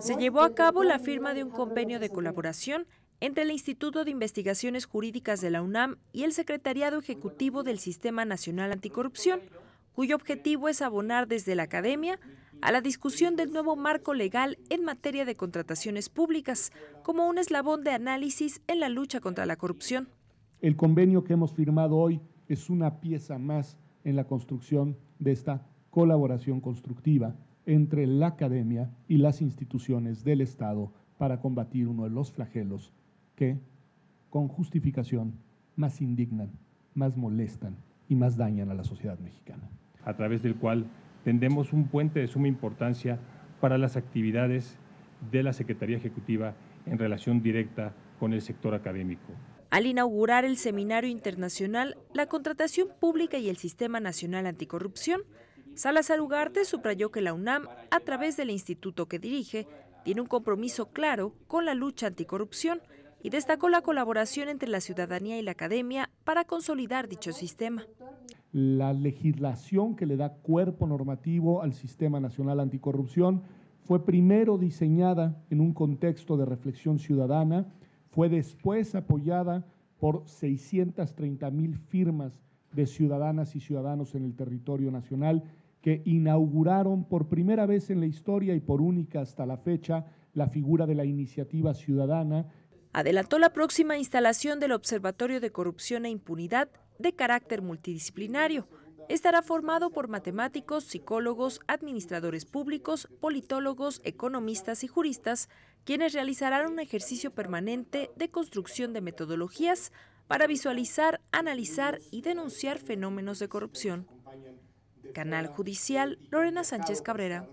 se llevó a cabo la firma de un convenio de colaboración entre el Instituto de Investigaciones Jurídicas de la UNAM y el Secretariado Ejecutivo del Sistema Nacional Anticorrupción, cuyo objetivo es abonar desde la academia a la discusión del nuevo marco legal en materia de contrataciones públicas como un eslabón de análisis en la lucha contra la corrupción. El convenio que hemos firmado hoy es una pieza más en la construcción de esta colaboración constructiva entre la academia y las instituciones del Estado para combatir uno de los flagelos que, con justificación, más indignan, más molestan y más dañan a la sociedad mexicana. A través del cual tendemos un puente de suma importancia para las actividades de la Secretaría Ejecutiva en relación directa con el sector académico. Al inaugurar el Seminario Internacional, la Contratación Pública y el Sistema Nacional Anticorrupción, Salazar Ugarte subrayó que la UNAM, a través del instituto que dirige, tiene un compromiso claro con la lucha anticorrupción y destacó la colaboración entre la ciudadanía y la academia para consolidar dicho sistema. La legislación que le da cuerpo normativo al Sistema Nacional Anticorrupción fue primero diseñada en un contexto de reflexión ciudadana, fue después apoyada por 630 mil firmas de ciudadanas y ciudadanos en el territorio nacional que inauguraron por primera vez en la historia y por única hasta la fecha la figura de la iniciativa ciudadana. Adelantó la próxima instalación del Observatorio de Corrupción e Impunidad de carácter multidisciplinario. Estará formado por matemáticos, psicólogos, administradores públicos, politólogos, economistas y juristas, quienes realizarán un ejercicio permanente de construcción de metodologías para visualizar, analizar y denunciar fenómenos de corrupción. Canal Judicial Lorena Sánchez Cabrera.